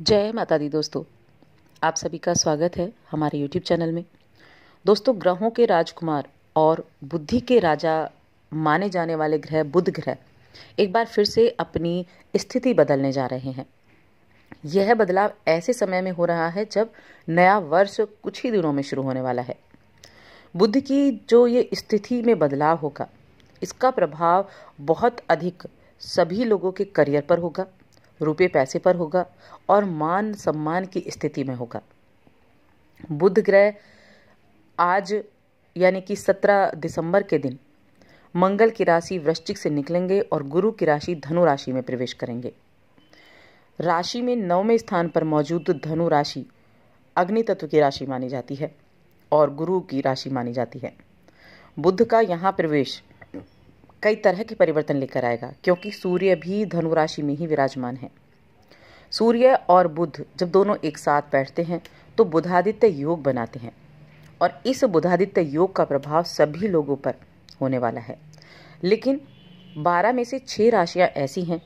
जय माता दी दोस्तों आप सभी का स्वागत है हमारे यूट्यूब चैनल में दोस्तों ग्रहों के राजकुमार और बुद्धि के राजा माने जाने वाले ग्रह बुध ग्रह एक बार फिर से अपनी स्थिति बदलने जा रहे हैं यह बदलाव ऐसे समय में हो रहा है जब नया वर्ष कुछ ही दिनों में शुरू होने वाला है बुद्ध की जो ये स्थिति में बदलाव होगा इसका प्रभाव बहुत अधिक सभी लोगों के करियर पर होगा रुपये पैसे पर होगा और मान सम्मान की स्थिति में होगा बुध ग्रह आज यानी कि 17 दिसंबर के दिन मंगल की राशि वृश्चिक से निकलेंगे और गुरु की राशि धनु राशि में प्रवेश करेंगे राशि में नौवें स्थान पर मौजूद धनु राशि अग्नि तत्व की राशि मानी जाती है और गुरु की राशि मानी जाती है बुद्ध का यहाँ प्रवेश कई तरह के परिवर्तन लेकर आएगा क्योंकि सूर्य भी धनु राशि में ही विराजमान है सूर्य और बुध जब दोनों एक साथ बैठते हैं तो बुधादित्य योग बनाते हैं और इस बुधादित्य योग का प्रभाव सभी लोगों पर होने वाला है लेकिन बारह में से छः राशियां ऐसी हैं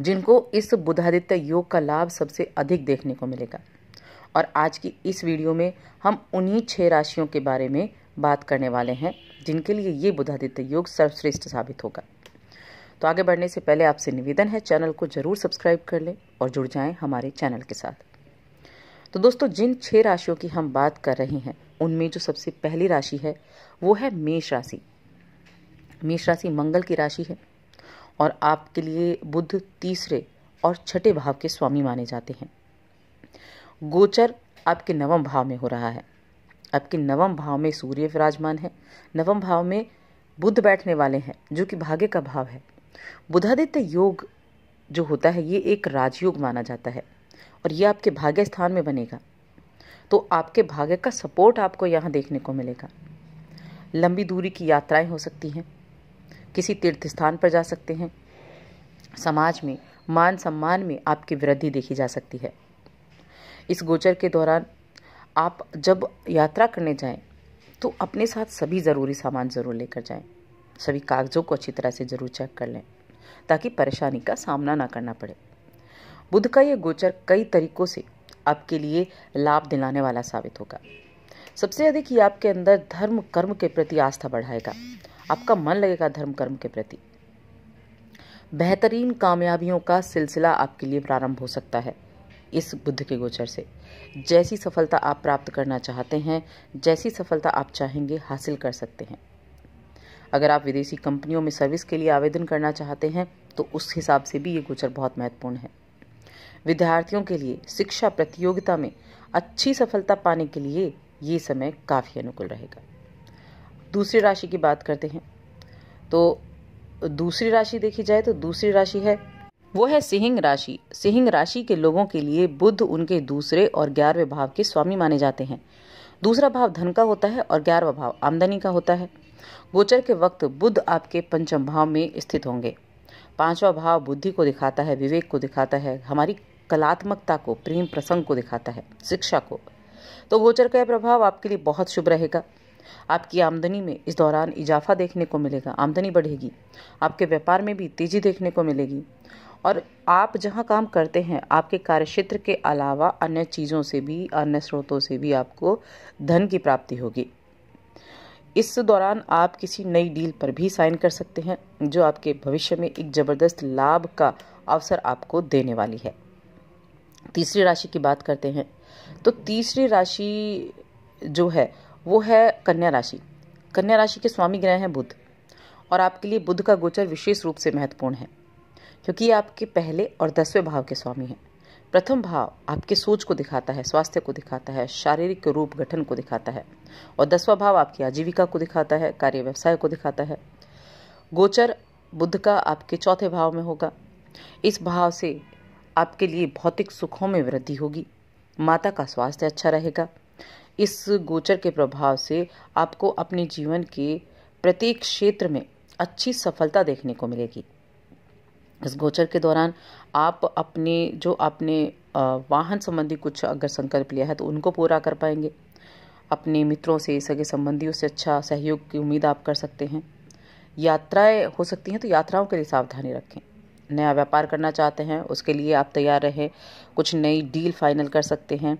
जिनको इस बुधादित्य योग का लाभ सबसे अधिक देखने को मिलेगा और आज की इस वीडियो में हम उन्हीं छः राशियों के बारे में बात करने वाले हैं जिनके लिए ये बुधादित्य योग सर्वश्रेष्ठ साबित होगा तो आगे बढ़ने से पहले आपसे निवेदन है चैनल को जरूर सब्सक्राइब कर लें और जुड़ जाएं हमारे चैनल के साथ तो दोस्तों जिन छह राशियों की हम बात कर रहे हैं उनमें जो सबसे पहली राशि है वो है मेष राशि मेष राशि मंगल की राशि है और आपके लिए बुद्ध तीसरे और छठे भाव के स्वामी माने जाते हैं गोचर आपके नवम भाव में हो रहा है आपके नवम भाव में सूर्य विराजमान है नवम भाव में बुद्ध बैठने वाले हैं जो कि भाग्य का भाव है बुधादित्य योग जो होता है ये एक राजयोग माना जाता है और ये आपके भाग्य स्थान में बनेगा तो आपके भाग्य का सपोर्ट आपको यहाँ देखने को मिलेगा लंबी दूरी की यात्राएं हो सकती हैं किसी तीर्थ स्थान पर जा सकते हैं समाज में मान सम्मान में आपकी वृद्धि देखी जा सकती है इस गोचर के दौरान आप जब यात्रा करने जाएं तो अपने साथ सभी ज़रूरी सामान ज़रूर लेकर जाएं सभी कागजों को अच्छी तरह से ज़रूर चेक कर लें ताकि परेशानी का सामना ना करना पड़े बुद्ध का यह गोचर कई तरीकों से आपके लिए लाभ दिलाने वाला साबित होगा सबसे अधिक ये आपके अंदर धर्म कर्म के प्रति आस्था बढ़ाएगा आपका मन लगेगा धर्म कर्म के प्रति बेहतरीन कामयाबियों का सिलसिला आपके लिए प्रारंभ हो सकता है इस बुद्ध के गोचर से जैसी सफलता आप प्राप्त करना चाहते हैं जैसी सफलता आप चाहेंगे हासिल कर सकते हैं अगर आप विदेशी कंपनियों में सर्विस के लिए आवेदन करना चाहते हैं तो उस हिसाब से भी ये गोचर बहुत महत्वपूर्ण है विद्यार्थियों के लिए शिक्षा प्रतियोगिता में अच्छी सफलता पाने के लिए ये समय काफ़ी अनुकूल रहेगा दूसरी राशि की बात करते हैं तो दूसरी राशि देखी जाए तो दूसरी राशि है वो है सिंह राशि सिंह राशि के लोगों के लिए बुद्ध उनके दूसरे और ग्यारहवें भाव के स्वामी माने जाते हैं दूसरा भाव धन का होता है और ग्यारहवा भाव आमदनी का होता है गोचर के वक्त बुद्ध आपके पंचम भाव में स्थित होंगे पांचवा भाव बुद्धि को दिखाता है विवेक को दिखाता है हमारी कलात्मकता को प्रेम प्रसंग को दिखाता है शिक्षा को तो गोचर का यह प्रभाव आपके लिए बहुत शुभ रहेगा आपकी आमदनी में इस दौरान इजाफा देखने को मिलेगा आमदनी बढ़ेगी आपके व्यापार में भी तेजी देखने को मिलेगी और आप जहाँ काम करते हैं आपके कार्यक्षेत्र के अलावा अन्य चीज़ों से भी अन्य स्रोतों से भी आपको धन की प्राप्ति होगी इस दौरान आप किसी नई डील पर भी साइन कर सकते हैं जो आपके भविष्य में एक ज़बरदस्त लाभ का अवसर आपको देने वाली है तीसरी राशि की बात करते हैं तो तीसरी राशि जो है वो है कन्या राशि कन्या राशि के स्वामी ग्रह हैं बुध और आपके लिए बुध का गोचर विशेष रूप से महत्वपूर्ण है क्योंकि ये आपके पहले और दसवें भाव के स्वामी हैं प्रथम भाव आपके सोच को दिखाता है स्वास्थ्य को दिखाता है शारीरिक रूप गठन को दिखाता है और दसवां भाव आपकी आजीविका को दिखाता है कार्य व्यवसाय को दिखाता है गोचर बुद्ध का आपके चौथे भाव में होगा इस भाव से आपके लिए भौतिक सुखों में वृद्धि होगी माता का स्वास्थ्य अच्छा रहेगा इस गोचर के प्रभाव से आपको अपने जीवन के प्रत्येक क्षेत्र में अच्छी सफलता देखने को मिलेगी इस गोचर के दौरान आप अपने जो आपने वाहन संबंधी कुछ अगर संकल्प लिया है तो उनको पूरा कर पाएंगे अपने मित्रों से सगे संबंधियों से अच्छा सहयोग की उम्मीद आप कर सकते हैं यात्राएं हो सकती हैं तो यात्राओं के लिए सावधानी रखें नया व्यापार करना चाहते हैं उसके लिए आप तैयार रहें कुछ नई डील फाइनल कर सकते हैं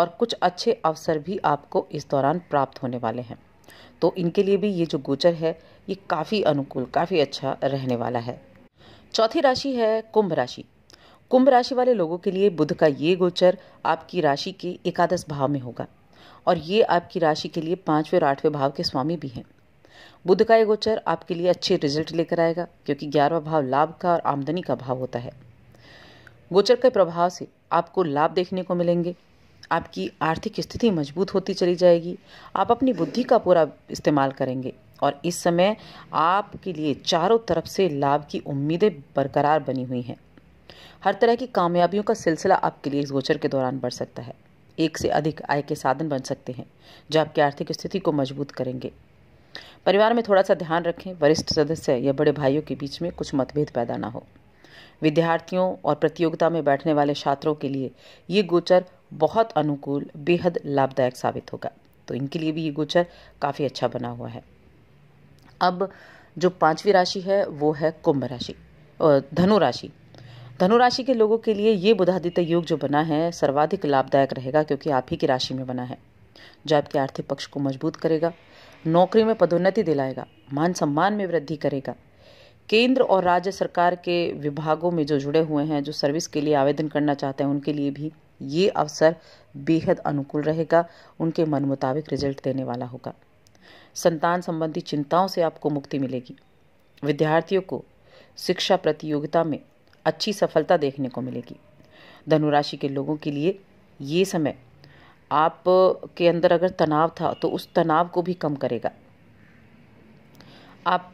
और कुछ अच्छे अवसर भी आपको इस दौरान प्राप्त होने वाले हैं तो इनके लिए भी ये जो गोचर है ये काफ़ी अनुकूल काफ़ी अच्छा रहने वाला है चौथी राशि है कुंभ राशि कुंभ राशि वाले लोगों के लिए बुध का ये गोचर आपकी राशि के एकादश भाव में होगा और ये आपकी राशि के लिए पांचवें और आठवें भाव के स्वामी भी हैं बुध का ये गोचर आपके लिए अच्छे रिजल्ट लेकर आएगा क्योंकि ग्यारहवा भाव लाभ का और आमदनी का भाव होता है गोचर के प्रभाव से आपको लाभ देखने को मिलेंगे आपकी आर्थिक स्थिति मजबूत होती चली जाएगी आप अपनी बुद्धि का पूरा इस्तेमाल करेंगे और इस समय आपके लिए चारों तरफ से लाभ की उम्मीदें बरकरार बनी हुई हैं हर तरह की कामयाबियों का सिलसिला आपके लिए इस गोचर के दौरान बढ़ सकता है एक से अधिक आय के साधन बन सकते हैं जो आपकी आर्थिक स्थिति को मजबूत करेंगे परिवार में थोड़ा सा ध्यान रखें वरिष्ठ सदस्य या बड़े भाइयों के बीच में कुछ मतभेद पैदा ना हो विद्यार्थियों और प्रतियोगिता में बैठने वाले छात्रों के लिए ये गोचर बहुत अनुकूल बेहद लाभदायक साबित होगा तो इनके लिए भी ये गोचर काफ़ी अच्छा बना हुआ है अब जो पांचवी राशि है वो है कुंभ राशि धनु राशि धनु राशि के लोगों के लिए ये बुधादित्य योग जो बना है सर्वाधिक लाभदायक रहेगा क्योंकि आप ही की राशि में बना है जो आपके आर्थिक पक्ष को मजबूत करेगा नौकरी में पदोन्नति दिलाएगा मान सम्मान में वृद्धि करेगा केंद्र और राज्य सरकार के विभागों में जो जुड़े हुए हैं जो सर्विस के लिए आवेदन करना चाहते हैं उनके लिए भी ये अवसर बेहद अनुकूल रहेगा उनके मन मुताबिक रिजल्ट देने वाला होगा संतान संबंधी चिंताओं से आपको मुक्ति मिलेगी विद्यार्थियों को शिक्षा प्रतियोगिता में अच्छी सफलता देखने को मिलेगी धनुराशि के लोगों के लिए ये समय आप के अंदर अगर तनाव था तो उस तनाव को भी कम करेगा आप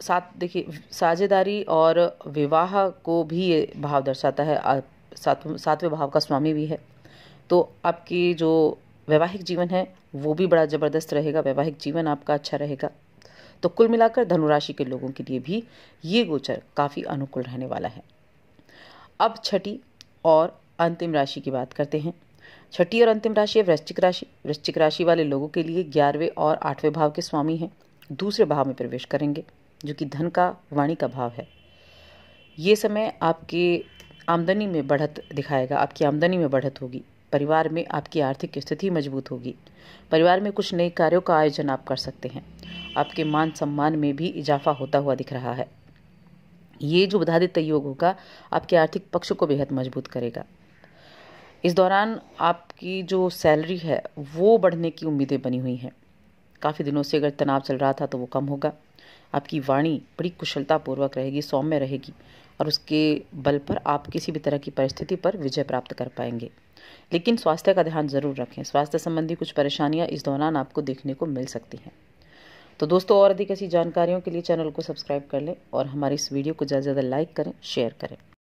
साथ देखिए साझेदारी और विवाह को भी ये भाव दर्शाता है सातवें सातवें भाव का स्वामी भी है तो आपकी जो वैवाहिक जीवन है वो भी बड़ा ज़बरदस्त रहेगा वैवाहिक जीवन आपका अच्छा रहेगा तो कुल मिलाकर धनुराशि के लोगों के लिए भी ये गोचर काफ़ी अनुकूल रहने वाला है अब छठी और अंतिम राशि की बात करते हैं छठी और अंतिम राशि है वृश्चिक राशि वृश्चिक राशि वाले लोगों के लिए ग्यारहवें और आठवें भाव के स्वामी हैं दूसरे भाव में प्रवेश करेंगे जो कि धन का वाणी का भाव है ये समय आपके आमदनी में बढ़त दिखाएगा आपकी आमदनी में बढ़त होगी परिवार में आपकी आर्थिक स्थिति मजबूत होगी परिवार में कुछ नए कार्यों का आयोजन आप कर सकते हैं आपके मान सम्मान में भी इजाफा होता हुआ दिख रहा है ये जो विधादित योग होगा आपके आर्थिक पक्ष को बेहद मजबूत करेगा इस दौरान आपकी जो सैलरी है वो बढ़ने की उम्मीदें बनी हुई हैं काफ़ी दिनों से अगर तनाव चल रहा था तो वो कम होगा आपकी वाणी बड़ी कुशलतापूर्वक रहेगी सौम्य रहेगी और उसके बल पर आप किसी भी तरह की परिस्थिति पर विजय प्राप्त कर पाएंगे लेकिन स्वास्थ्य का ध्यान ज़रूर रखें स्वास्थ्य संबंधी कुछ परेशानियां इस दौरान आपको देखने को मिल सकती हैं तो दोस्तों और अधिक ऐसी जानकारियों के लिए चैनल को सब्सक्राइब कर लें और हमारे इस वीडियो को ज़्यादा से ज़्यादा लाइक करें शेयर करें